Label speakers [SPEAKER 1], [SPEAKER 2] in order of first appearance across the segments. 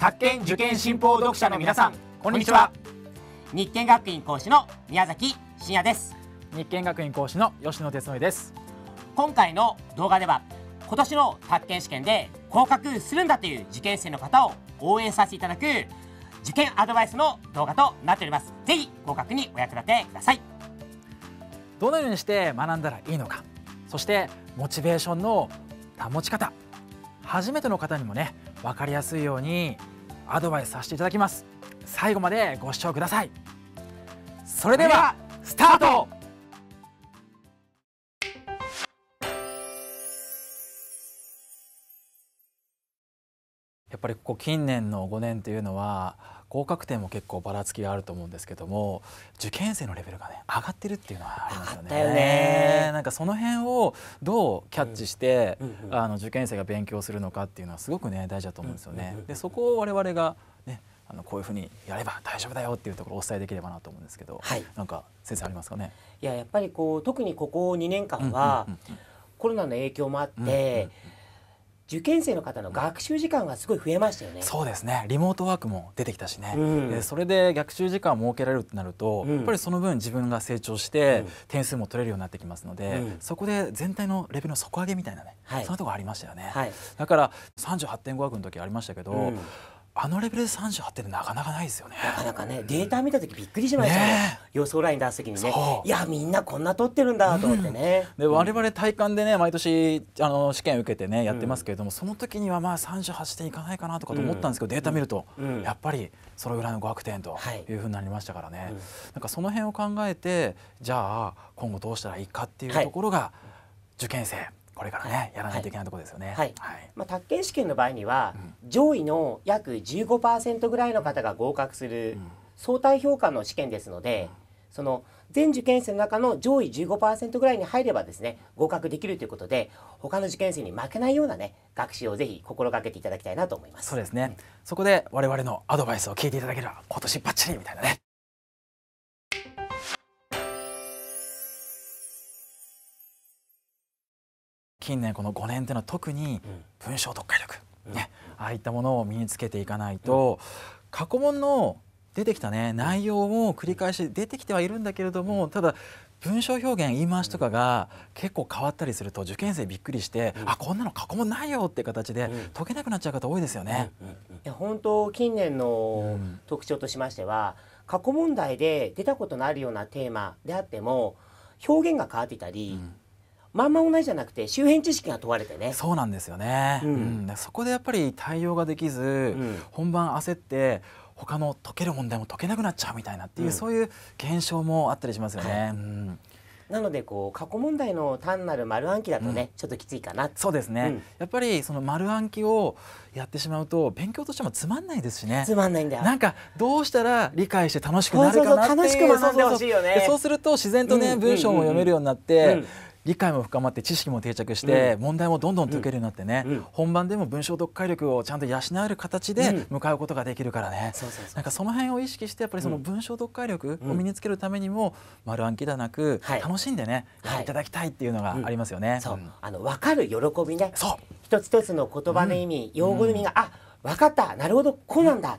[SPEAKER 1] 宅建受験新報読者の皆さんこんにちは日建学院講師の宮崎真也です日建学院講師の吉野哲則です今回の動画では今年の宅建試験で合格するんだという受験生の方を応援させていただく受験アドバイスの動画となっておりますぜひ合格にお役立てくださいどのようにして学んだらいいのかそして
[SPEAKER 2] モチベーションの保ち方初めての方にもね分かりやすいようにアドバイスさせていただきます最後までご視聴ください
[SPEAKER 1] それではスタート
[SPEAKER 2] やっぱりここ近年の5年というのは合格点も結構ばらつきがあると思うんですけども受験生のレベルがね上がってるっていうのはありますよね。よねなんかその辺をどうキャッチして、うんうんうん、あの受験生が勉強するのかっていうのはすごくね大事だと思うんですよね。でそこを我々がねあのこういうふうにやれば大丈夫だよっていうところをお伝えできればなと思うんですけど、はい、なんか先生ありますかね
[SPEAKER 1] いややっぱりこう特にここ2年間は、うんうんうんうん、コロナの影響もあって、うんうんうん受験生の方の学習時間がすごい増えましたよね。そうですねリモートワークも出てきたしね、うん、そ
[SPEAKER 2] れで学習時間を設けられるとなると、うん、やっぱりその分自分が成長して、点数も取れるようになってきますので、うん、そこで全体のレベルの底上げみたいなね、はい、そんなとこありましたよね、はい、だから三十八点五学の時ありましたけど、
[SPEAKER 1] あのレベルで十八ってなかなかないですよね。なかなかね、データ見た時びっくりしましたね。ね予想ライン出す時にね、いやみんなこんな取ってるんだと思ってね。うん、で我々体感でね
[SPEAKER 2] 毎年あの試験受けてねやってますけれども、うん、その時にはまあ38点いかないかなとかと思ったんですけど、うん、データ見ると、やっぱりそのぐらいの500点というふうになりましたからね。はい、なんかその辺を考えてじゃあ今後どうしたらいいかっていうところが、受験生。
[SPEAKER 1] これからねやらないといけないところですよね。はい。まあ宅建試験の場合には、上位の約15%ぐらいの方が合格する相対評価の試験ですので、その全受験生の中の上位15%ぐらいに入ればですね合格できるということで他の受験生に負けないようなね学習をぜひ心がけていただきたいなと思います。そうですね。
[SPEAKER 2] そこで我々のアドバイスを聞いていただければ今年バッチリみたいなね。近年この5年というのは特に文章読解力、ね、ああいったものを身につけていかないと、過去問の出てきたね内容も繰り返し出てきてはいるんだけれどもただ文章表現言い回しとかが結構変わったりすると受験生びっくりして、うん、あこんなの過去問ないよって形で解けなくなっちゃう方多いですよね。うんうん
[SPEAKER 1] うん、本当近年の特徴としましては、過去問題で出たことのあるようなテーマであっても表現が変わっていたり、うん、まんま同じじゃなくて周辺知識が問われてねそうなんです
[SPEAKER 2] よね、うん、うん、そこでやっぱり対応ができず、うん、本番焦って他の解ける問題も解けなくなっちゃうみたいなっていう、うん、そういう現象もあったりしますよね。はい、うんなのでこう過去問題の単なる丸暗記だとね、うん、ちょっときついかなそうですね、うん、やっぱりその丸暗記をやってしまうと勉強としてもつまんないですしねつまんないんだよなんかどうしたら理解して楽しくなるかなっていうそうそうそう楽しく学んでほしいよねそうすると自然とね、うん、文章も読めるようになって、理解も深まって知識も定着して、問題もどんどん解けるようになってね、本番でも文章読解力をちゃんと養える形で向かうことができるからね、なんかその辺を意識してやっぱりその文章読解力を身につけるためにも、丸暗記ではなく、楽しんでね、はい、いただきたいっていうのがありますよね。
[SPEAKER 1] あの分かる喜びねそ一つ一つの言葉の意味、用語の意味が、あ分かったなるほどこうなんだ、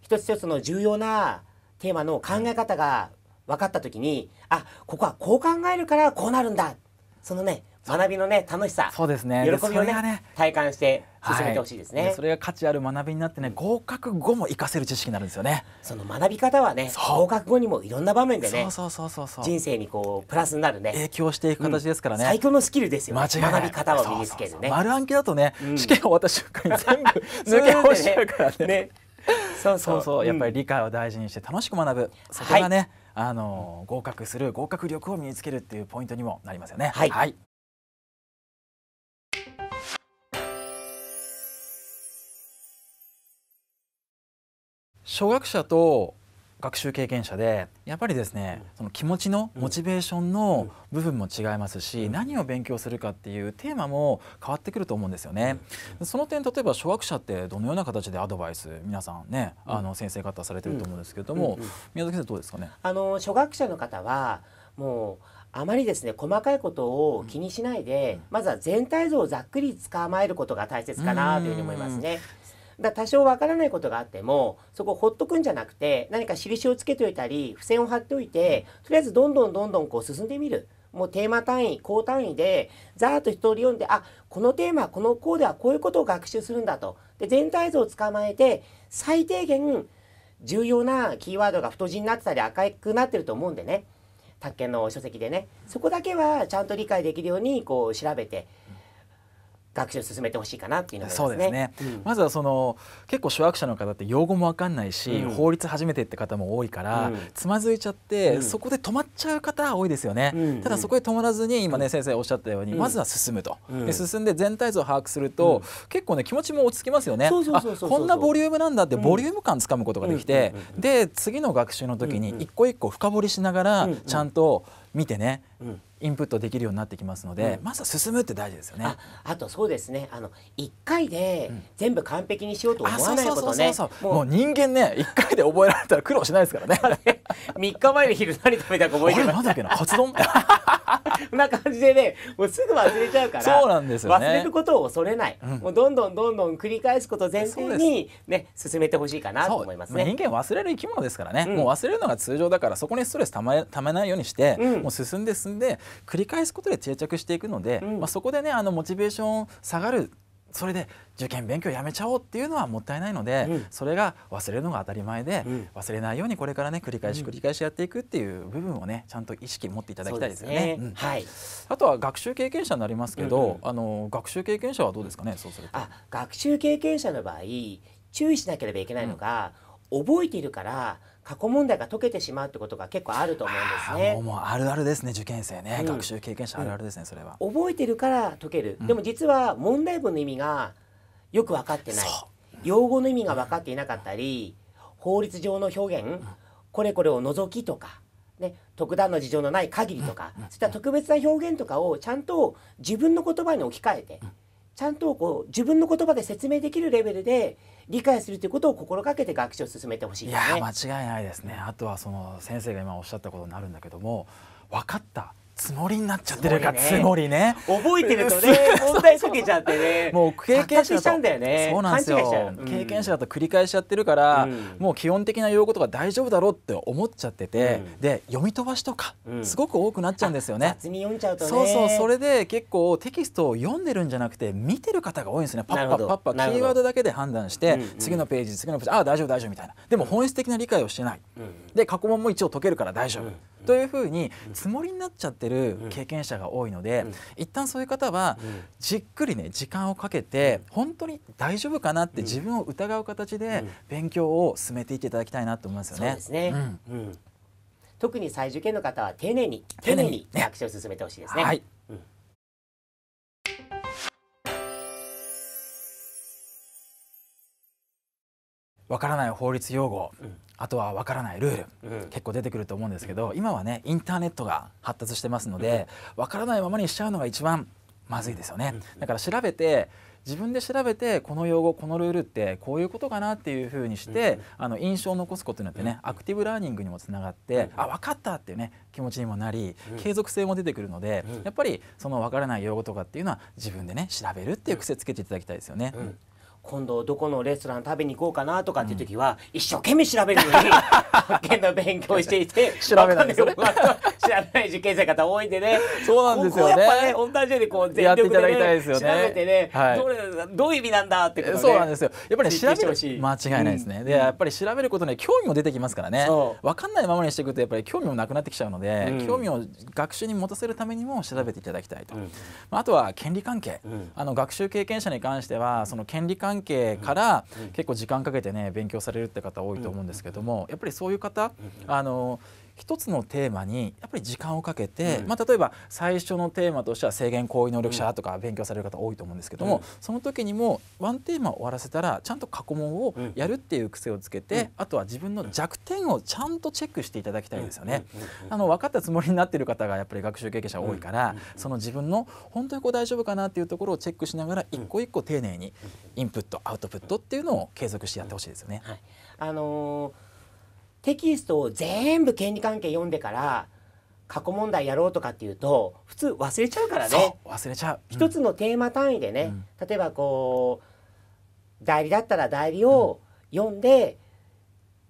[SPEAKER 1] 一つ一つの重要なテーマの考え方が分かった時にあここはこう考えるからこうなるんだそのね学びのね楽しさそうですね喜びをねね体感して進めてほしいですね、はい、それ
[SPEAKER 2] が価値ある学びになってね合格後も活かせる知識になるんですよねその学び方はね合格後にもいろんな場面でねそ
[SPEAKER 1] そそそうううう人生にこうプラスになるね影響していく形ですからね、うん、最強のスキルですよ、ね、学び方を身につけるね丸
[SPEAKER 2] 暗記だとね、うん、試験終わった瞬間に全部 抜け落ちちゃうからねねそうそうそうやっぱり理解を大事にして楽しく学ぶそこがね、あの合格する合格力を身につけるっていうポイントにもなりますよね。はい、はい初学者と学習経験者でやっぱりですね、その気持ちのモチベーションの部分も違いますし、何を勉強するかっていうテーマも変わってくると思うんですよね。その点例えば初学者ってどのような形でアドバイス皆さんねあの先生方されてると思うんですけれども、宮崎先生どうですかね
[SPEAKER 1] あの初学者の方はもうあまりですね細かいことを気にしないで、まずは全体像をざっくり捕まえることが大切かなというふうに思いますね。だ多少わからないことがあってもそこをほっとくんじゃなくて何か印をつけておいたり付箋を貼っておいてとりあえずどんどんどんどんこう進んでみる。もうテーマ単位、高単位で、ざーっと一通り読んで、あ、このテーマ、この項ではこういうことを学習するんだと。で、全体像を捕まえて、最低限、重要なキーワードが太字になってたり赤くなってると思うんでね。宅建の書籍でね。そこだけはちゃんと理解できるように、こう、調べて、学習進めてほしいかなっていうのね、そうですね、
[SPEAKER 2] うん、まずはその結構初学者の方って用語も分かんないし、うん、法律初めてって方も多いから、うん、つまずいちゃって、そこで止まっちゃう方多いですよね、うんうん、ただそこで止まらずに今ね先生おっしゃったように、まずは進むと、で進んで全体像を把握すると、結構ね気持ちも落ち着きますよねあこんなボリュームなんだってボリューム感つかむことができて、で次の学習の時に一個一個深掘りしながらちゃんと見てね、インプットできるようになってきますので、うん、ま
[SPEAKER 1] ずは進むって大事ですよね。あとそうですねあの1回で全部完璧にしようと思わないことね。もう
[SPEAKER 2] 人間ね1回で覚えられたら苦労しないですからね。3日前に昼何食べたか覚えてなんだっけなカツ丼
[SPEAKER 1] な感じでねもうすぐ忘れちゃうからそうなんですよ、ね、忘れることを恐れない、うん、もうどんどんどんどん繰り返すこと前提にね進めてほしいかなと思いますね。人
[SPEAKER 2] 間忘れる生き物ですからね、うん、もう忘れるのが通常だからそこにストレスたまためないようにして、もう進んで進んでんで繰り返すことで定着していくので、うん、まあ、そこでねあのモチベーション下がるそれで受験勉強やめちゃおうっていうのはもったいないので、うん、それが忘れるのが当たり前で、うん、忘れないようにこれからね繰り返し繰り返しやっていくっていう部分をねちゃんと意識持っていただきたいですよね。ねうん、はい、あとは学習経験者になりますけど、うんう
[SPEAKER 1] ん、あの学習経験者はどうですかねそうするとあ学習経験者の場合注意しなければいけないのが、覚えているから過去問題が解けてしまうってことが結構あると思うんですね。
[SPEAKER 2] もうあるあるですね受験生ね、うん、学習経験者あるあるですねそれは。
[SPEAKER 1] 覚えてるから解ける、でも実は問題文の意味がよく分かってない、用語の意味が分かっていなかったり法律上の表現、これこれを除きとか。ね、特段の事情のない限りとか、そういった特別な表現とかをちゃんと自分の言葉に置き換えて、ちゃんとこう自分の言葉で説明できるレベルで理解するということを心がけて学習を進めてほしい、ね、いや間
[SPEAKER 2] 違いないですねあとはその先生が今おっしゃったことになるんだけども分かったつもりになっちゃってるかつもりね覚えてるとね
[SPEAKER 1] 問題解けちゃってねもう経験者だとそうなんですよ、経
[SPEAKER 2] 験者だと繰り返しやってるから、もう基本的な用語とか大丈夫だろうって思っちゃってて、で読み飛ばしとか、すごく多くなっちゃうんですよねそうそうそれで結構テキストを読んでるんじゃなくて見てる方が多いんですねパッパッパッパキーワードだけで判断して、次のページ次のページああ大丈夫大丈夫みたいなでも本質的な理解をしてない、で過去問も一応解けるから大丈夫、というふうに積もりになっちゃってる経験者が多いので、一旦そういう方はじっくりね時間をかけて本当に大丈夫かなって自分を疑う形で勉強を進めていっていただきたいなと思いますよね。ねうん、
[SPEAKER 1] 特に再受験の方は丁寧に丁寧に学習を進めてほしいですね。はい
[SPEAKER 2] わからない法律用語、うん、あとはわからないルール、うん、結構出てくると思うんですけど、今はねインターネットが発達してますのでわ、からないままにしちゃうのが一番まずいですよね。だから調べて自分で調べてこの用語このルールってこういうことかなっていうふうにして、あの印象を残すことによってね、アクティブラーニングにもつながって、あ分かったっていうね気持ちにもなり、継続性も出てくるので、やっぱりその分からない用語とかっていうのは自分でね調べるっていう癖つけていただきたいですよね。
[SPEAKER 1] 今度どこのレストラン食べに行こうかなとかっていう時は、一生懸命調べるのに 発見の勉強していて調べないですね、まあ、調べない受験生方多いんでねそうなんですよねやっぱね同じようにこう全力で、ね調べてね、どれどういう意味なんだってことそうなんですよやっぱり調べる間違いないですね、でやっ
[SPEAKER 2] ぱり調べることに興味も出てきますからね分かんないままにしていくとやっぱり興味もなくなってきちゃうので、興味を学習に持たせるためにも調べていただきたいと、まあ、あとは権利関係、あの学習経験者に関してはその権利関係関係から結構時間かけてね勉強されるって方多いと思うんですけどもやっぱりそういう方あの一つのテーマにやっぱり時間をかけて、うん、まあ、例えば最初のテーマとしては制限行為能力者とか勉強される方多いと思うんですけども、うん、その時にもワンテーマを終わらせたらちゃんと過去問をやるっていう癖をつけて、うん、あとは自分の弱点をちゃんとチェックしていただきたいですよね。あの分かったつもりになってる方がやっぱり学習経験者多いから、その自分の本当にこう大丈夫かなっていうところをチェックしながら一個一個丁寧にインプットアウトプットっていうのを継続してやってほしいですよね。はい、
[SPEAKER 1] あのーテキストを全部権利関係読んでから過去問題やろうとかっていうと
[SPEAKER 2] 普通忘れちゃうからね忘れちゃう、うん、一
[SPEAKER 1] つのテーマ単位でね、うん、例えばこう代理だったら代理を読んで、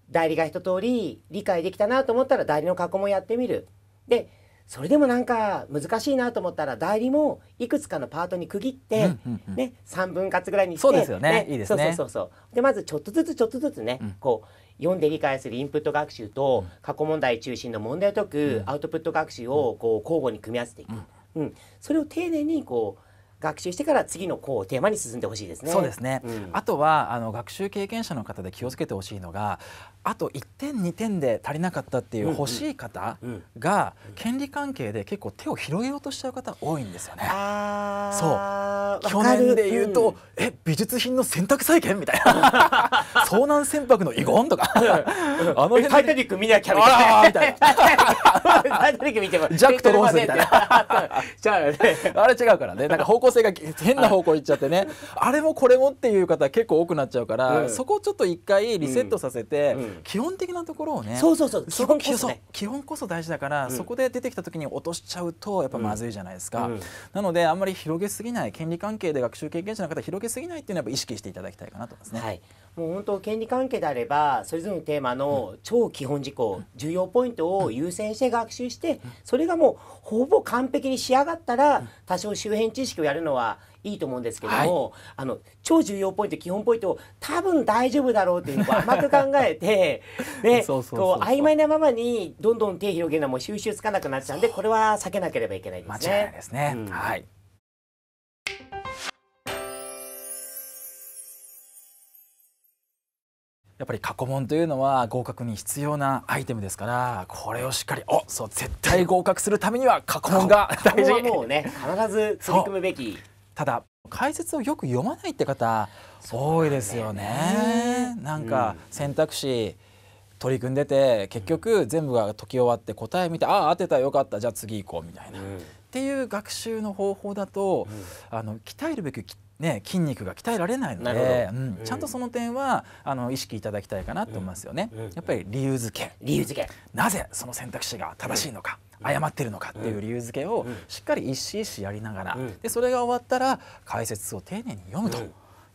[SPEAKER 1] うん、代理が一通り理解できたなと思ったら代理の過去問やってみるでそれでもなんか難しいなと思ったら代理もいくつかのパートに区切って、うんうんうん、ね、3分割ぐらいにしてそうですよね、ね、いいですねそうそうそうでまずちょっとずつちょっとずつね、こう読んで理解するインプット学習と過去問題中心の問題を解くアウトプット学習をこう交互に組み合わせていく、うん、それを丁寧にこう学習してから次のこうテーマに進んでほしいですね。そうですね。うん、あとはあの学習経験者の方
[SPEAKER 2] で気をつけてほしいのがあと1点2点で足りなかったっていう欲しい方が権利関係で結構手を広げようとしちゃう方多いんですよね。そう去年で言うと、うん、え美術品の選択再建みたいな 遭難船舶の遺言とかあのタイタニック見なきゃみたいな タイタニック見てもジャックとローズみたいな あれ違うからねなんか方向性が変な方向行っちゃってねあれもこれもっていう方結構多くなっちゃうから、うん、そこをちょっと一回リセットさせて、うん基本的なところをねそうそうそう基本こそ、ね、基本こそ大事だから、うん、そこで出てきた時に落としちゃうとやっぱまずいじゃないですか、うんうん、なのであんまり広げすぎない権利関係で学習経験者の方広げすぎないっていうのはやっぱ意識していただきたいかなと思いますね。はいもう本当権利
[SPEAKER 1] 関係であればそれぞれのテーマの超基本事項、重要ポイントを優先して学習してそれがもうほぼ完璧に仕上がったら多少周辺知識をやるのはいいと思うんですけども、はい、あの超重要ポイント基本ポイントを多分大丈夫だろうっていうのを 甘く考えてでこう曖昧なままにどんどん手広げるのはもう収集つかなくなっちゃうんでこれは避けなければいけないですね。間違いないですね、うん、はい
[SPEAKER 2] やっぱり過去問というのは合格に必要なアイテムですからこれをしっかりおそう絶対合格するためには過去問が大事もう
[SPEAKER 1] ね必ず取り組むべき
[SPEAKER 2] ただ解説をよく読まないって方多いですよね。なんか選択肢、取り組んでて結局全部が解き終わって答え見てああ当てたよかったじゃあ次行こうみたいな、うん、っていう学習の方法だと、うん、あの鍛えるべきね、筋肉が鍛えられないので、うん、ちゃんとその点はあの意識いただきたいかなと思いますよね。やっぱり理由付け理由付けなぜその選択肢が正しいのか、誤ってるのかっていう理由付けをしっかり一詞一詞やりながら、でそれが終わったら解説を丁寧に読むと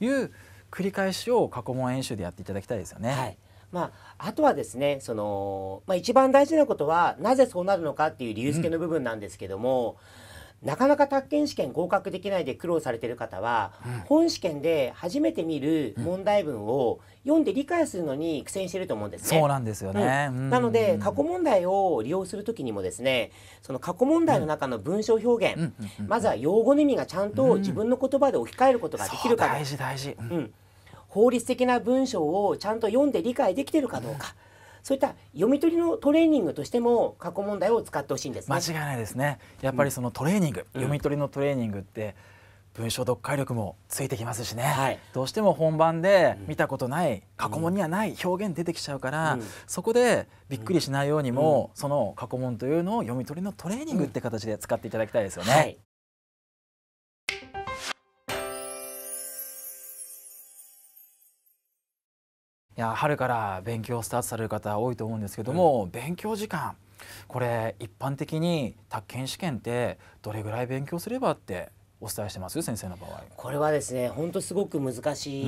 [SPEAKER 2] いう繰り返しを過去問演習でやっていただき
[SPEAKER 1] たいですよね。はいまあ、あとはですねその、まあ、一番大事なことはなぜそうなるのかっていう理由付けの部分なんですけども、うんなかなか宅建試験合格できないで苦労されてる方は、うん、本試験で初めて見る問題文を読んで理解するのに苦戦してると思うんですね。そうなんですよね、うん、なので過去問題を利用する時にもですねその過去問題の中の文章表現、まずは用語の意味がちゃんと自分の言葉で置き換えることができるか事大事、うん、法律的な文章をちゃんと読んで理解できてるかどうか。そういった読み取りのトレーニングとしても過去問題を使ってほしいんです、ね、間
[SPEAKER 2] 違いないですねやっぱりそのトレーニング、うん、読み取りのトレーニングって文章読解力もついてきますしね、はい、どうしても本番で見たことない、過去問にはない表現出てきちゃうから、うん、そこでびっくりしないようにも、うん、その過去問というのを読み取りのトレーニングって形で使っていただきたいですよね。はいいや春から勉強スタートされる方多いと思うんですけども、うん、勉強時間これ一般的に宅建試験ってどれぐらい勉強すればってお伝えしてます先生の場合
[SPEAKER 1] これはですね本当すごく難しい、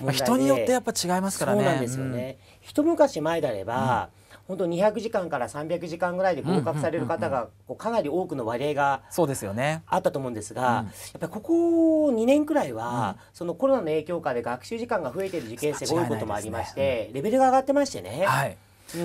[SPEAKER 1] まあ、人によってやっぱ違いますからねそうなんですよね、うん、一昔前であれば、うん本当200時間から300時間ぐらいで合格される方がかなり多くの割合があったと思うんですが、やっぱりここ2年くらいは、そのコロナの影響下で学習時間が増えている受験生が多いこともありまして、レベルが上がってましてね。はい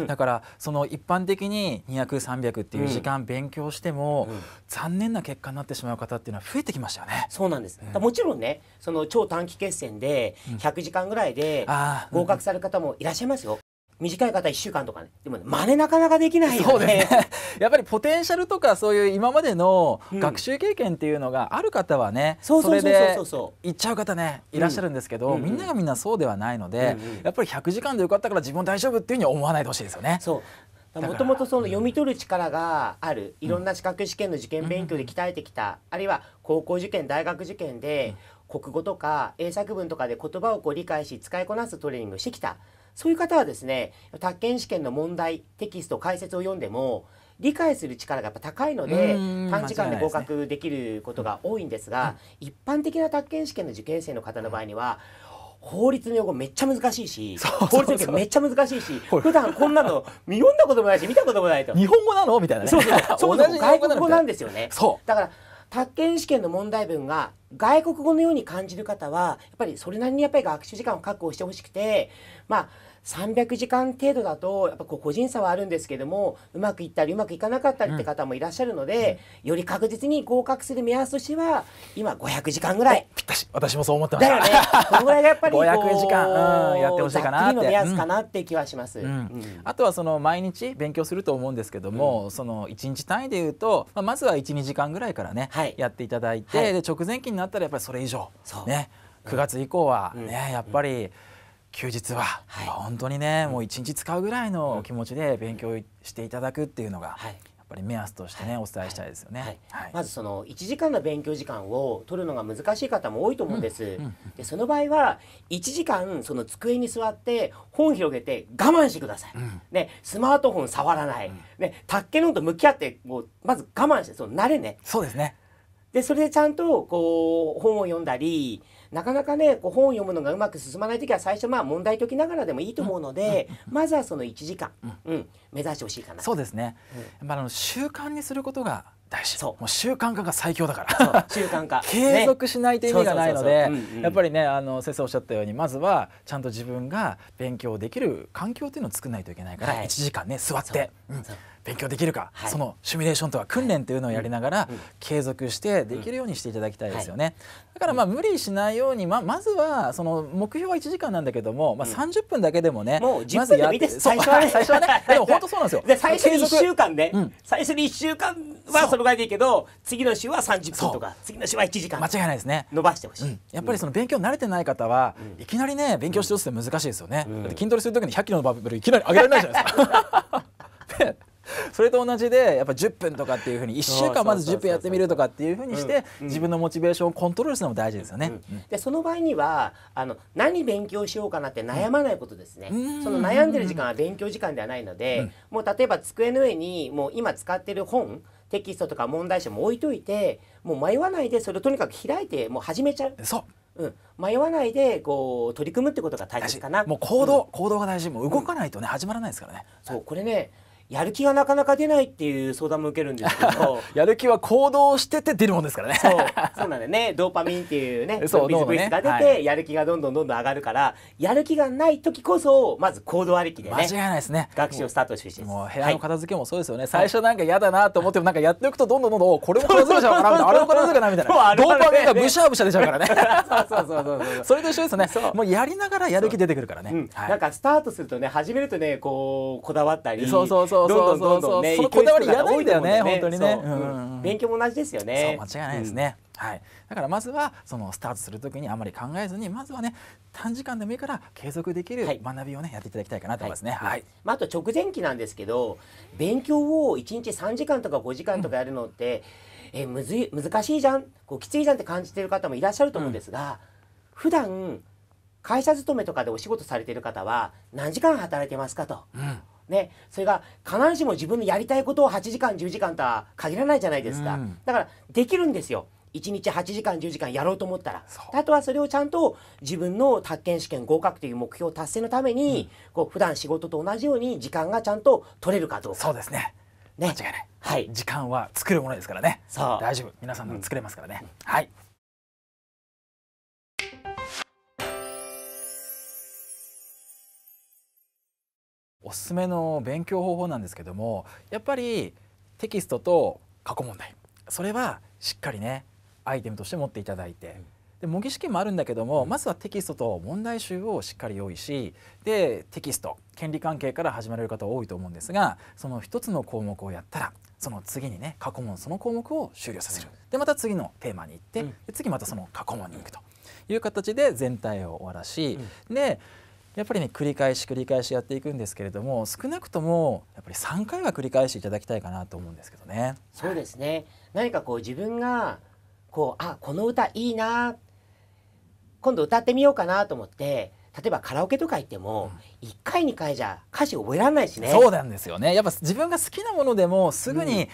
[SPEAKER 1] だからその一般的に
[SPEAKER 2] 200300っていう時間勉強しても、残念な結果になってしまう方っていうのは増えてきました
[SPEAKER 1] よね。そうなんです、うん、もちろんねその超短期決戦で100時間ぐらいで合格される方もいらっしゃいますよ。短い方1週間とかねでもね真似なかなかできないよねそうで
[SPEAKER 2] すね やっぱりポテンシャルとかそういう今までの学習経験っていうのがある方はね、うん、それで行っちゃう方ねいらっしゃるんですけど、うん、みんながみんなそうではないので、うんうん、やっぱり100時間でよかったから自分大丈夫っていうふうに思わないでほしいですよね。そうもと
[SPEAKER 1] もとその読み取る力があるいろんな資格試験の受験勉強で鍛えてきた、あるいは高校受験大学受験で国語とか英作文とかで言葉をこう理解し使いこなすトレーニングしてきたそういう方はですね、宅建試験の問題、テキスト、解説を読んでも、理解する力がやっぱ高いので短時間で合格できることが多いんですが、一般的な宅建試験の受験生の方の場合には、法律の用語めっちゃ難しいし、法律の用語めっちゃ難しいし、普段こんなの読んだこともないし、見たこともないと。日本語なのみたいな、ね、そうそうそう。そう外国語なんですよね。そう。だから宅建試験の問題文が外国語のように感じる方はやっぱりそれなりにやっぱり学習時間を確保してほしくてまあ300時間程度だとやっぱこう個人差はあるんですけどもうまくいったりうまくいかなかったりって方もいらっしゃるので、うん、より確実に合格する目安としては今500時間ぐらいぴった
[SPEAKER 2] し私もそう思ってましただよ
[SPEAKER 1] ねこのぐらいがやっぱりこう500時間、うん、やってほしいかなっての目安かな
[SPEAKER 2] って気はします、うん、あとはその毎日勉強すると思うんですけども、その1日単位で言うと、まあ、まずは12時間ぐらいからね、はい、やっていただいて、はい、で直前期になったらやっぱりそれ以上、ね9月以降はね、やっぱり、休日は、はい、本当にね、もう一日使うぐらいの気持ちで勉強していただくっていうの
[SPEAKER 1] が、はいやっぱり目安としてね、はい、お伝えしたいですよね、はいはい、まずその1時間の勉強時間を取るのが難しい方も多いと思うんです、うんうん、でその場合は1時間その机に座って本広げて我慢してください、うん、ね、スマートフォン触らない、うん、ね、卓球のと向き合ってもうまず我慢してその慣れねそうですねでそれでちゃんとこう本を読んだりなかなかねこう本を読むのがうまく進まない時は最初まあ問題解きながらでもいいと思うので、まずはその1時間、うん目指してほしいかなそうですね、
[SPEAKER 2] うん、まあ、あの習慣にすることが大事そうもう習慣化が最強だから習慣化 継続しないと意味がないのでやっぱりねあの先生おっしゃったようにまずはちゃんと自分が勉強できる環境っていうのを作らないといけないから、はい、1時間ね座って。うん勉強できるか、はい、そのシミュレーションとか訓練というのをやりながら継続してできるようにしていただきたいですよね。だからまあ無理しないように、まあ、まずはその目標は1時間なんだけども、まあ、30分だけでもね、もう10分でもいいです最初はね最初はね でも本当そうなんですよ。で最初に1週
[SPEAKER 1] 間で、うん、最初に1週間はそのぐらいでいいけど次の週は30分とか次の週は1時間間違いないですね伸ばしてほしい、うん、
[SPEAKER 2] やっぱりその勉強慣れてない方は、うん、いきなりね勉強しようって難しいですよね、だって筋トレするときに100キロのバブルいきなり上げられないじゃないですか。それと同じでやっぱ10分とかっていうふうに1週間まず10分やってみるとかっていうふうにして自分のモチベーショ
[SPEAKER 1] ンをコントロールするのも大事ですよね。でその場合にはあの何勉強しようかなって悩まないことですね。その悩んでる時間は勉強時間ではないので、もう例えば机の上にもう今使ってる本テキストとか問題集も置いといてもう迷わないでそれをとにかく開いてもう始めちゃう。う、うん、迷わないでこう取り組むってことが大事かなもう行動、うん、行動が大事もう動かないとね、うん、始まらないですからねそうこれねやる気がなかなか出ないっていう相談も受けるんですけど やる気は行動してて出るもんですからねそうそうなんだねドーパミンっていうねそう水物質が出て、ねはい、やる気がどんどんどんどん上がるからやる気がない時こそまず行動ありきでね間違いないですね学習をスタートしてですもう部屋の片付けもそうですよね、はい、最初
[SPEAKER 2] なんか嫌だなと思ってもなんかやっておくとどんどんどんどんこれも片付けちゃうかなあれも片付けなみたいな、ね、ドーパミンがブシャブシャ出ちゃうからねそうそうそうそうそれと一緒ですねもうやりながらやる気出てくるからね、うん
[SPEAKER 1] はい、なんかスタートするとね始めるとねこうこだわったりそうそうそうそうそうそうそそのこだわりいらないんだよね本当にね、勉強も同じですよね間違いないですね、はい、だ
[SPEAKER 2] からまずはそのスタートする時にあまり考えずにまずはね短時間でもいいから継続できる
[SPEAKER 1] 学びをね、やっていただきたいかなと思いますね。はい、はい、まあ、あと直前期なんですけど勉強を1日3時間とか5時間とかやるのって、うん、えむずい難しいじゃんこうきついじゃんって感じてる方もいらっしゃると思うんですが、うん、普段会社勤めとかでお仕事されてる方は何時間働いてますかと。うんね、それが必ずしも自分のやりたいことを8時間10時間とは限らないじゃないですか、うん、だからできるんですよ1日8時間10時間やろうと思ったらあとはそれをちゃんと自分の宅建試験合格という目標達成のために、うん、こう普段仕事と同じように時間がちゃんと取れるかどうかそうですねね間違いない、
[SPEAKER 2] はい、時間は作るものですからね大丈夫皆さんでも作れますからね、うん、はいおすすめの勉強方法なんですけどもやっぱりテキストと過去問題それはしっかりねアイテムとして持っていただいて、で模擬試験もあるんだけども、まずはテキストと問題集をしっかり用意しでテキスト権利関係から始まれる方多いと思うんですがその1つの項目をやったらその次にね過去問その項目を終了させる、でまた次のテーマに行って、で次またその過去問に行くという形で全体を終わらし、でやっぱりね繰り返し繰り返しやっていくんですけれども少なくともやっぱり3回は繰り返していただきたい
[SPEAKER 1] かなと思うんですけどね。そうですね何かこう自分がこうあこの歌いいな今度歌ってみようかなと思って例えばカラオケとか行っても、う1回2回じゃ歌詞覚えられないしねそうなんですよねやっぱ自分が好きなもので
[SPEAKER 2] もすぐに、うん、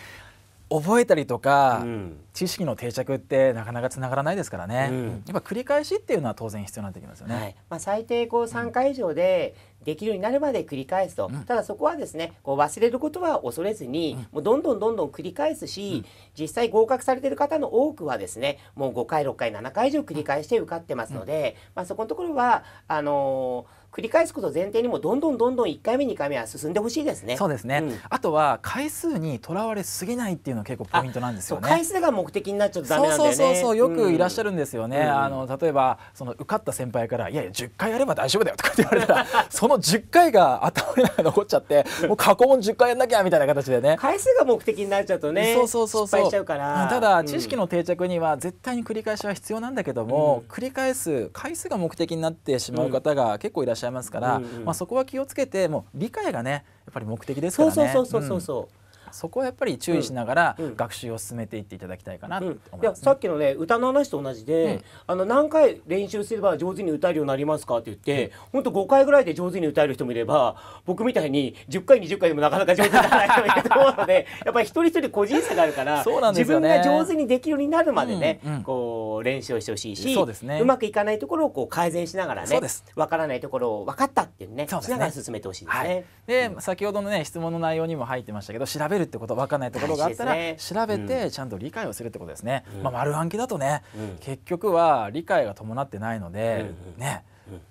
[SPEAKER 2] 覚えたりとか、うん、知識の定着ってなかなかつながらないですからね、うん、やっぱ繰り返しっていうのは当然必要になってきますよね、はい、
[SPEAKER 1] まあ、最低こう3回以上でできるようになるまで繰り返すと、うん、ただそこはですねこう忘れることは恐れずに、もうどんどんどんどん繰り返すし、実際合格されてる方の多くはですねもう5回6回7回以上繰り返して受かってますので、まあ、そこのところはあのー繰り返すこと前提にもどんどんどんどん1回目2回目は進んでほしいですね。そうですね、うん、あとは回数
[SPEAKER 2] にとらわれすぎないっていうの結構ポイントなんですよね。回数
[SPEAKER 1] が目的になっちゃうとダメなんだよね。そうそうそうよくいらっし
[SPEAKER 2] ゃるんですよね。うん、あの例えばその受かった先輩からいやいや10回やれば大丈夫だよとかって言われたら その10回が頭に残っちゃってもう過去問10回やんなきゃみたいな形でね。回数
[SPEAKER 1] が目的になっちゃうとね。そうそうそうそう。ただ、うん、知識
[SPEAKER 2] の定着には絶対に繰り返しは必要なんだけども、繰り返す回数が目的になってしまう方が結構いらっしゃる。っしゃいますから、うんうん、まあ、そこは気をつけてもう理解がねやっぱり目的ですからね。そうそうそうそうそう、そ
[SPEAKER 1] こはやっぱり注意しながら学習を進めていっていただきたいかなと、ねうん、いやさっきのね歌の話と同じで、うん、あの何回練習すれば上手に歌えるようになりますかって言って、本当、ほん5回ぐらいで上手に歌える人もいれば僕みたいに10回20回でもなかなか上手にならない人もいると思うのでやっぱり一人一人個人差があるから、ね、自分が上手にできるようになるまでね、うんうん、こう練習をしてほしいしそうです、ね、うまくいかないところをこう改善しながらねわからないところを分かったっていうねそうですねしながら進めてほしいですね。はい、
[SPEAKER 2] で、うん、先ほどのね質問の内容にも入ってましたけど調べるってこと分かんないところがあったら、ね、調べてちゃんと理解をするってことですね。うん、まあ、丸暗記だとね、うん、結局は理解が伴ってないので、うんうん、ね、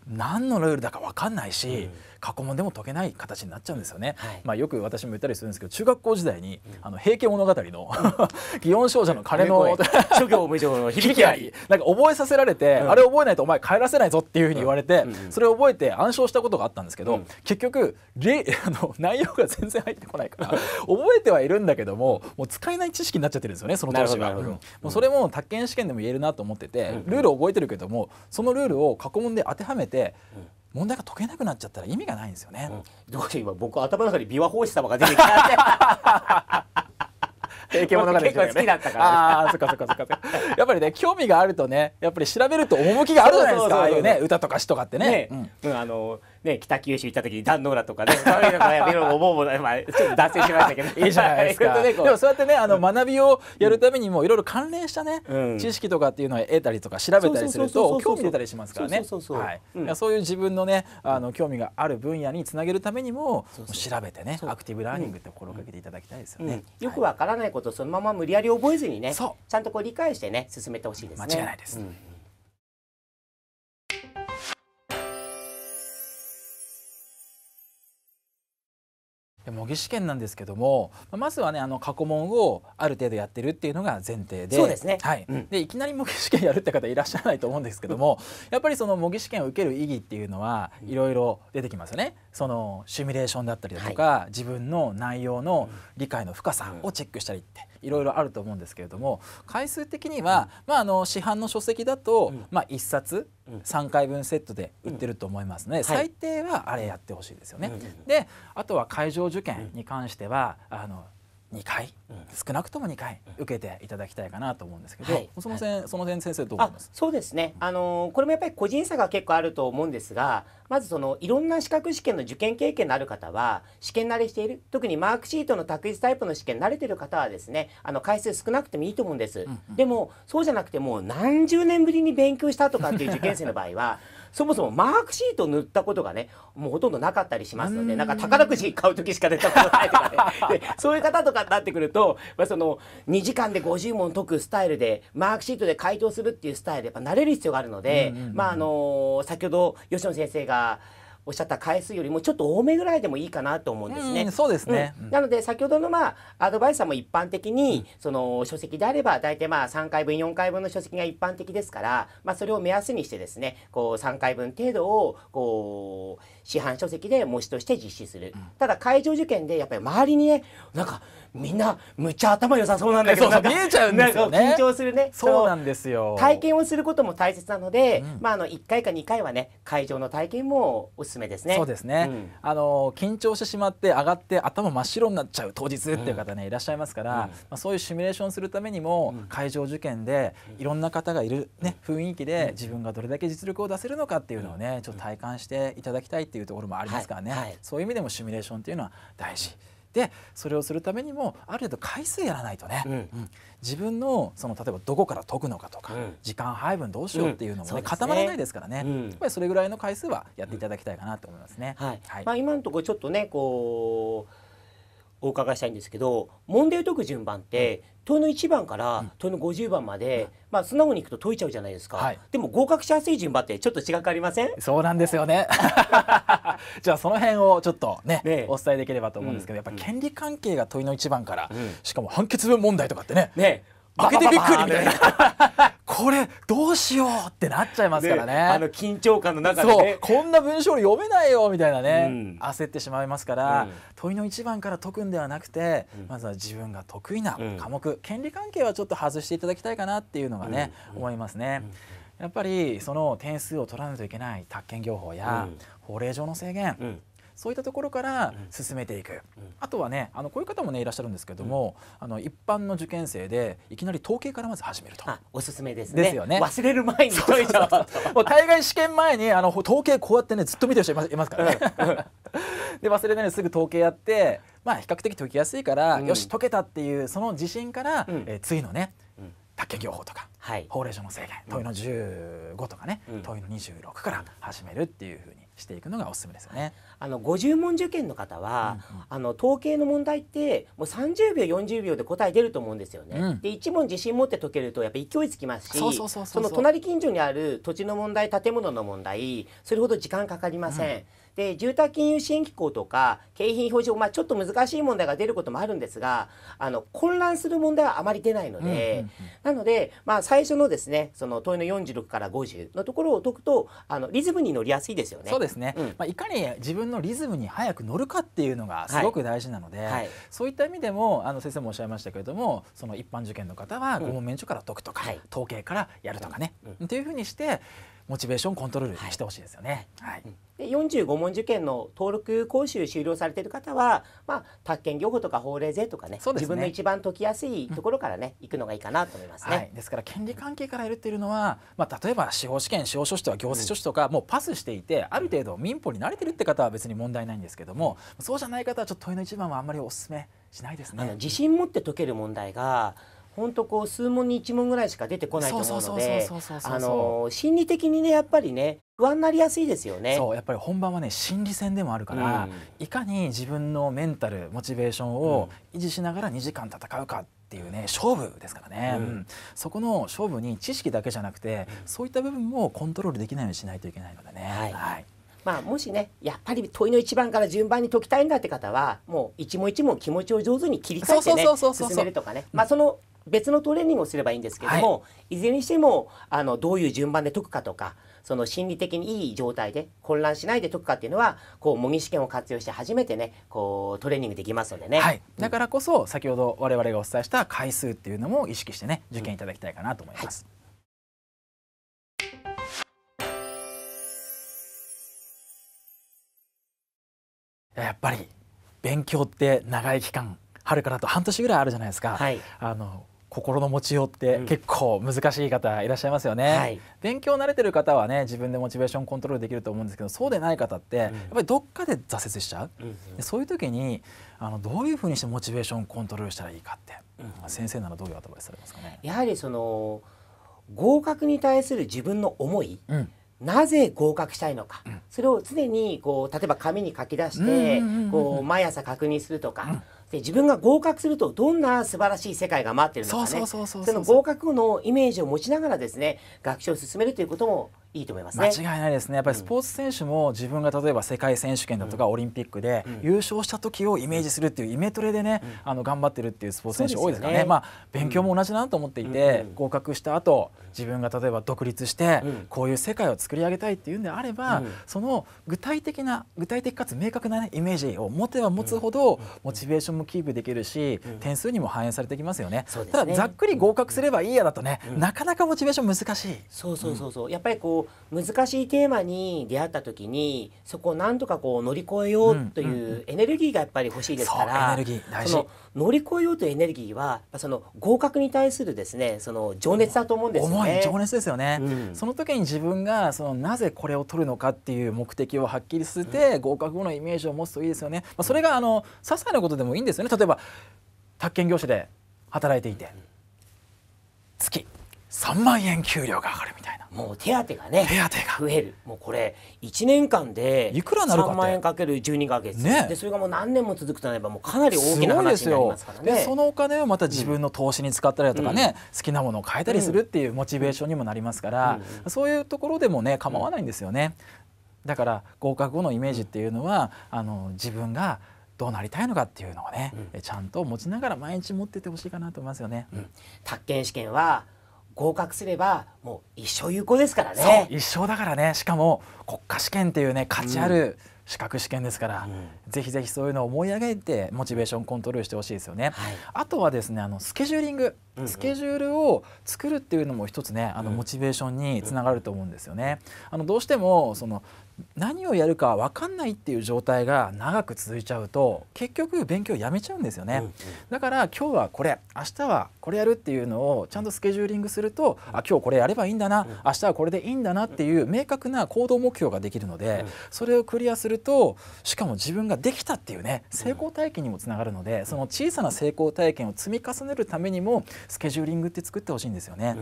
[SPEAKER 2] 何のルールだか分かんないし。過去問でも解けない形になっちゃうんですよね。はい、まあ、よく私も言ったりするんですけど中学校時代に「あの平家物語」の「祇園少女の鐘の
[SPEAKER 1] 諸行無常の 響き合い」
[SPEAKER 2] なんか覚えさせられて、あれ覚えないとお前帰らせないぞっていうふうに言われて、それを覚えて暗唱したことがあったんですけど、結局 あの内容が全然入ってこないから覚えてはいるんだけどももう使えない知識になっちゃってるんですよねその当時は。もうそれも宅建試験でも言えるなと思ってて、ルールを覚えてるけどもそのルールを過去問で当てはめて、問題が解けなくなっちゃったら意味がないんですよね、うん、今僕頭の中に琵琶法師様が出てきたね、結構好きだったから、ああそっかそっかそっか やっぱりね興味があるとねやっぱり調べると趣があるじゃないですかああいうね歌とか詩とかってね、ねうん、うん、あのーね、
[SPEAKER 1] 北九州行った時に壇ノ浦とかね、いろいろ思うもの、まあ、ちょっと脱線しましたけど。いいじゃないですか。でも、そうやっ
[SPEAKER 2] てね、あの、学びをやるためにも、いろいろ関連したね、うん、知識とかっていうのを得たりとか、調べたりすると、興味出たりしますからね。そういう自分のね、あの、興味がある分野につなげるためにも、そうそう調べてね、アクティブラーニングって
[SPEAKER 1] 心がけていただきたいですよね。よくわからないこと、そのまま無理やり覚えずにね、ちゃんとこう理解してね、進めてほしいですね。間違いないで
[SPEAKER 2] す。模擬試験なんですけどもまずはねあの過去問をある程度やってるっていうのが前提でそうですね、はい、うん、でいきなり模擬試験やるって方いらっしゃらないと思うんですけどもやっぱりその模擬試験を受ける意義っていうのはいろいろ出てきますよね。そのシミュレーションだったりだとか、はい、自分の内容の理解の深さをチェックしたりって。うんいろいろあると思うんですけれども回数的には、まあ、あの市販の書籍だと、まあ、1冊3回分セットで売ってると思いますね、うん、最低はあれやってほしいですよね。であとは会場受験に関してはあの2回、少なくとも2回受けていただきたいかなと思うんですけど、はい、その点、はい、その点先生どう思い
[SPEAKER 1] ますそうですねあのこれもやっぱり個人差が結構あると思うんですがまずそのいろんな資格試験の受験経験のある方は試験慣れしている特にマークシートの択一タイプの試験慣れてる方はですねあの回数少なくてもいいと思うんです、うんうん、でもそうじゃなくてもう何十年ぶりに勉強したとかっていう受験生の場合はそもそもマークシート塗ったことがねもうほとんどなかったりしますのでなんか宝くじ買う時しか出たことないとかねでそういう方とかになってくると、まあ、その2時間で50問解くスタイルでマークシートで回答するっていうスタイルやっぱ慣れる必要があるので、まああのー、先ほど吉野先生がおっしゃった回数よりもちょっと多めぐらいでもいいかなと思うんですね。うそうですね、うん、なので先ほどのまあアドバイスはも一般的にその書籍であれば大体まあ3回分4回分の書籍が一般的ですから、まあ、それを目安にしてですねこう3回分程度をこう市販書籍で模試として実施する、うん、ただ会場受験でやっぱり周りにねなんかみんなむっちゃ頭良さそうなんだけど見えちゃうんですよね緊張するねそうなんですよ体験をすることも大切なので、うん、まああの1回か2回はね会場の体験もおすすめですねそうですね、うん、
[SPEAKER 2] あの緊張してしまって上がって頭真っ白になっちゃう当日っていう方ね、いらっしゃいますから、まあ、そういうシミュレーションするためにも、会場受験でいろんな方がいるね雰囲気で自分がどれだけ実力を出せるのかっていうのをねちょっと体感していただきたいってっていうところもありますからね、はいはい、そういう意味でもシミュレーションっていうのは大事。でそれをするためにもある程度回数やらないとね、うん自分のその例えばどこから解くのかとか、うん、時間配分どうしようっていうのもね、ね、うん、固まらないですからね、うん、やっぱりそれぐらいの回数はやっていただきたいかなと思います
[SPEAKER 1] ね。はい、はい、まあ、今のところちょっとねこうお伺いしたいんですけど問題を解く順番って、問いの1番から問いの50番まで、まあ、素直にいくと解いちゃうじゃないですか、はい、でも合格しやすい順番ってちょっと違くありませんそうなんですよね
[SPEAKER 2] じゃあその辺をちょっとね、ね、お伝えできればと思うんですけど、やっぱ権利関係が問いの1番から、うん、しかも判決文問題とかってねね負けてびっくりみたい
[SPEAKER 1] な
[SPEAKER 2] これどうしようってなっちゃいますからね、あの緊張感の中で、ね、こんな文章読めないよみたいなね、うん、焦ってしまいますから、うん、問いの一番から解くんではなくて、うん、まずは自分が得意な科目、権利関係はちょっと外していただきたいかなっていうのがね、思いますね。やっぱりその点数を取らないといけない宅建業法や法令上の制限、そういったところから進めていく、あとはねあのこういう方もねいらっしゃるんですけども、あの一般の受験生でいきなり統計からまず始めるとおすすめですねですよね忘
[SPEAKER 1] れる前に解
[SPEAKER 2] いちゃうもう大概試験前にあの統計こうやってねずっと見てる人いますからね、で忘れないよすぐ統計やってまあ比較的解きやすいから、よし解けたっていうその自信から、え次のね宅建業法とか、はい、法令上の制限問いの15とかね、うん、問いの26から始めるっていうふうにしていくのがおすすめですよ
[SPEAKER 1] ね。あの五十問受験の方は、うんあの統計の問題ってもう三十秒四十秒で答え出ると思うんですよね。うん、で一問自信持って解けるとやっぱ勢いつきますしその隣近所にある土地の問題建物の問題それほど時間かかりません。うんで住宅金融支援機構とか景品表示法、まあ、ちょっと難しい問題が出ることもあるんですがあの混乱する問題はあまり出ないので、なので、まあ、最初のですねその問いの46から50のところを解くとあのリズムに乗りやすいですよね。そうですね、うん、まあ、いかに
[SPEAKER 2] 自分のリズムに早く乗るかっていうのがすごく大事なので、はいはい、そういった意味でもあの先生もおっしゃいましたけれどもその一般受験の方は5問免から解くとか、うんはい、統計からやるとかね。うん、いうふうにしてモチベーションコントロールしてほしいですよね。
[SPEAKER 1] はい、で45問受験の登録講習終了されている方は、まあ、宅建業法とか法令税とかね、ね、自分の一番解きやすいところからね、うん、行くのがいいかなと思いますね、はい、ですから権利関係から得るっていうのは、
[SPEAKER 2] まあ、例えば司法試験司法書士とか行政書士とか、うん、もうパスしていてある程度民法に慣れてるって方は別に問題ないんですけどもそうじゃない方はちょっと問いの一番はあんまりおすすめしないですね。自信
[SPEAKER 1] 持って解ける問題が、うん本当こう数問に1問ぐらいしか出てこないと思うので心理的にねやっぱりね不安になりやすいですよねそうやっぱり本番はね心理
[SPEAKER 2] 戦でもあるから、うん、いかに自分のメンタルモチベーションを維持しながら2時間戦うかっていうね勝負ですからね、うん、そこの勝負に知識だけじゃなくて
[SPEAKER 1] そういった部分もコントロールできないようにしないといけないのでね。はい、はいまあ、もしねやっぱり問いの一番から順番に解きたいんだって方はもう一問一問気持ちを上手に切り替えて進めるとかね、まあ、その別のトレーニングをすればいいんですけども、はい、いずれにしてもあのどういう順番で解くかとかその心理的にいい状態で混乱しないで解くかっていうのはこう模擬試験を活用して初めてねこうトレーニングできますのでね、はい、だからこそ先ほど
[SPEAKER 2] 我々がお伝えした回数っていうのも意識してね受験いただきたいかなと思います。はいやっぱり勉強って長い期間春からと半年ぐらいあるじゃないですか、はい、あの心の持ちようって結構難しい方いらっしゃいますよね、うんはい、勉強慣れてる方はね自分でモチベーションコントロールできると思うんですけどそうでない方ってやっぱりどっかで挫折しちゃう、うんうそういう時にあのどういうふうにしてモチベーションコントロールしたらい
[SPEAKER 1] いかって、うん、先生ならどういうアドバイスされますかねやはりその合格に対する自分の思い、うんなぜ合格したいのか、うん、それを常にこう例えば紙に書き出して毎朝確認するとか、うん、で自分が合格するとどんな素晴らしい世界が待ってるのかねその合格後のイメージを持ちながらですね学習を進めるということもいいと思います、ね、
[SPEAKER 2] 間違いないですねやっぱりスポーツ選手も自分が例えば世界選手権だとかオリンピックで優勝した時をイメージするっていうイメトレでね、あの頑張ってるっていうスポーツ選手多いですからね、ね、まあ、勉強も同じだなと思っていて、合格した後自分が例えば独立して、こういう世界を作り上げたいっていうんであれば、その具体的な具体的かつ明確な、ね、イメージを持てば持つほどモチベーションもキープできるし、点数にも反映されてきますよね。ただざっ
[SPEAKER 1] くり合格すればいいやだとね、なかなかモチベーション難しい。そうそうそうそう、うやっぱりこう難しいテーマに出会った時にそこをなんとかこう乗り越えようというエネルギーがやっぱり欲しいですから、乗り越えようというエネルギーはその合格に対するですねその情熱だと思うんですよね。情熱ですよね、
[SPEAKER 2] うん、その時に自分がそのなぜこれを取るのかっていう目的をはっきりさせて、合格後のイメージを持つといいですよね。まあ、それがあの些細なことでもいいんですよね。例えば宅建業
[SPEAKER 1] 者で働いていて月3万円給料が上がるみたいな。もう手当がね手当が増えるもうこれ1年間でいくらなるか3万円かける12か月、ね、でそれがもう何年も続くとなればもうかなり大きな話になりますからねでそ
[SPEAKER 2] のお金をまた自分の投資に使ったりだとかね、うん、好きなものを変えたりするっていうモチベーションにもなりますから、うん、そういうところでもね構わないんですよね、だから合格後のイメージっていうのはあの自分がどうなりたいのかっていうのをね、うん、ちゃんと持ちながら毎日持っててほしいかなと思いますよね、
[SPEAKER 1] うん、試験は合格すればもう一生有
[SPEAKER 2] 効ですからね一生だからねしかも国家試験っていうね価値ある、資格試験ですから、うん、ぜひぜひそういうのを思い上げてモチベーションコントロールしてほしいですよね。はい、あとはですねあのスケジューリング、スケジュールを作るっていうのも一つねあのモチベーションにつながると思うんですよね。あのどうしてもその何をやるか分かんないっていう状態が長く続いちゃうと結局勉強やめちゃうんですよね、うんうん、だから今日はこれ明日はこれやるっていうのをちゃんとスケジューリングすると、うん、あ今日これやればいいんだな、うん、明日はこれでいいんだなっていう明確な行動目標ができるので、うん、それをクリアするとしかも自分ができたっていうね成功体験にもつながるので、その小さな成功体験を積み重ねるためにもスケジューリングって作ってほしいんですよね。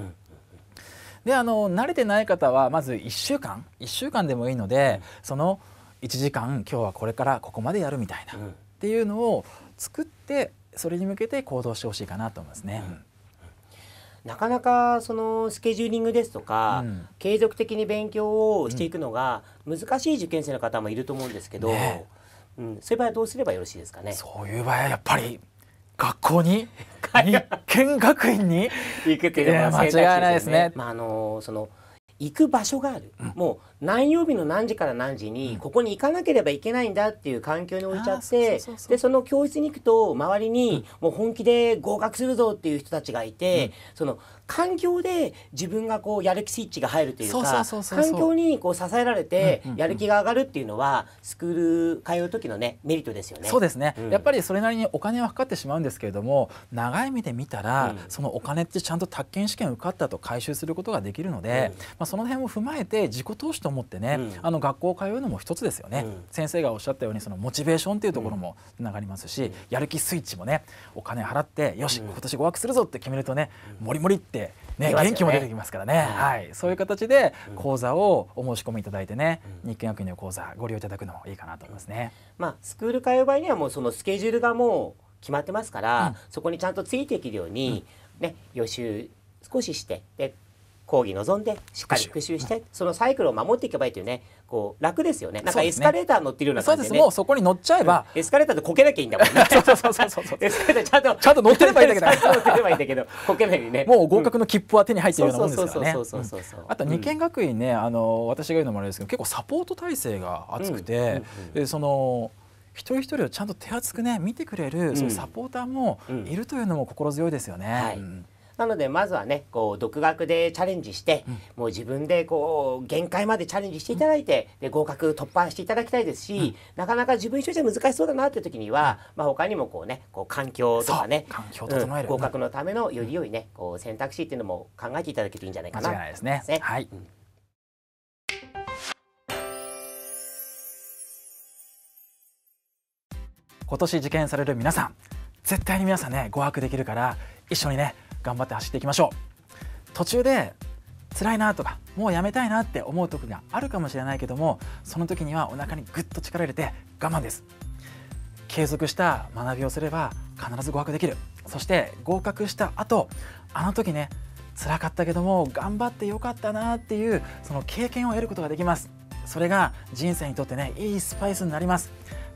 [SPEAKER 2] であの慣れてない方はまず1週間1週間でもいいので、うん、その1時間今日はこれからここまでやるみたいな、うん、っていうのを作ってそれに向けて行動
[SPEAKER 1] してほしいかなと思いますね。うんなかなかそのスケジューリングですとか、うん、継続的に勉強をしていくのが難しい受験生の方もいると思うんですけど、ね、うん、そういう場合はどうすればよろしいですかね。そういう場合はやっぱり学校に見学院に行くっていうのは間違いないですね。まああのその行く場所がある、うん、もう何曜日の何時から何時にここに行かなければいけないんだっていう環境に置いちゃって、でその教室に行くと周りにもう本気で合格するぞっていう人たちがいて、その環境で自分がこうやる気スイッチが入るというか環境にこう支えられてやる気が上がるっていうのは、スクール通う時のねメリットですよね。そうですね、うん、やっ
[SPEAKER 2] ぱりそれなりにお金はかかってしまうんですけれども長い目で見たら、うん、そのお金ってちゃんと宅建試験受かったと回収することができるので、うん、まあ、その辺を踏まえて自己投資と思ってね、うん、あの学校通うのも一つですよね、うん、先生がおっしゃったようにそのモチベーションっていうところもつながりますし、やる気スイッチもねお金払ってよし、今年語学するぞって決めるとねもりもりってね、ね、元気も出てきますからね、はい、そういう形で講座をお申し込みいただいてね、日経学院の講座ご利用いただくのもいいかなと思い
[SPEAKER 1] ますね。まあ、スクール通う場合にはもうそのスケジュールがもう決まってますから、うん、そこにちゃんとついていけるように、うん、ね、予習少ししてで講義臨んでしっかり復習して、そのサイクルを守っていけばいいというねこう楽ですよねなんかエスカレーター乗ってるような感じで、ね、そうですもうそこに乗っちゃえば、エスカレーターでこけなきゃいいんだもんね そうそうそうそうエスカレーターちゃんとちゃんと乗ってれ
[SPEAKER 2] ばいいんだけど乗ってればいいんだけど こけないにねもう合格の切符は手に入ってるようなもんですからねあと二軒学院ねあの私が言うのもあれですけど結構サポート体制が厚くて、うその一人一人をちゃんと手厚くね見てくれる、そういうサポーターもいるというのも心強いですよね。はい
[SPEAKER 1] なのでまずはねこう独学でチャレンジして、うん、もう自分でこう限界までチャレンジしていただいて、で合格突破していただきたいですし、うん、なかなか自分一人じゃ難しそうだなっていう時には、まあ、他にもこうねこう環境とかね環境整える、合格のためのより良いねこう選択肢っていうのも考えていただけるといいんじゃないかな。間違いないですね。ねはい、
[SPEAKER 2] 今年受験される皆さん絶対に皆さんね合格できるから一緒にね頑張って走っていきましょう途中で辛いなとかもうやめたいなって思う時があるかもしれないけどもその時にはお腹にぐっと力入れて我慢です継続した学びをすれば必ず合格できるそして合格した後あの時ね辛かったけども頑張ってよかったなっていうその経験を得ることができますそれが人生にとってねいいスパイスになります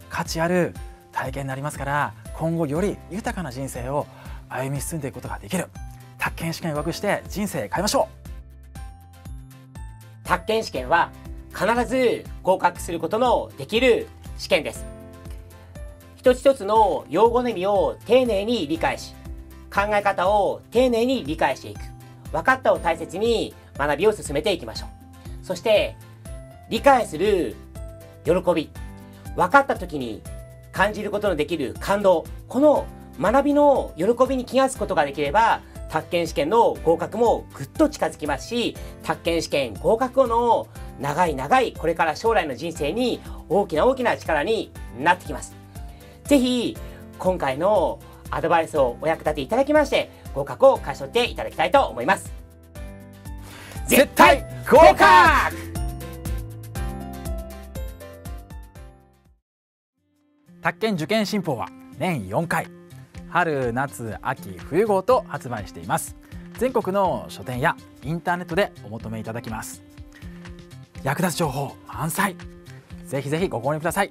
[SPEAKER 2] 価値ある体験になりますから今後より豊かな人生を歩み進んでいくことができる宅建試験を予して人生変えましょう
[SPEAKER 1] 宅建試験は必ず合格することのできる試験です一つ一つの用語の意味を丁寧に理解し考え方を丁寧に理解していく分かったを大切に学びを進めていきましょうそして理解する喜び分かった時に感じることのできる感動この学びの喜びに気が付くことができれば宅建試験の合格もぐっと近づきますし宅建試験合格後の長い長いこれから将来の人生に大きな大きな力になってきます。ぜひ今回のアドバイスをお役立ていただきまして合格を勝ち取っていただきたいと思います。絶対合格
[SPEAKER 2] 宅建受験新報は年4回春夏秋冬号と発売しています全国の書店やインターネットでお求めいただきます役立つ情報満載ぜひぜひご購入ください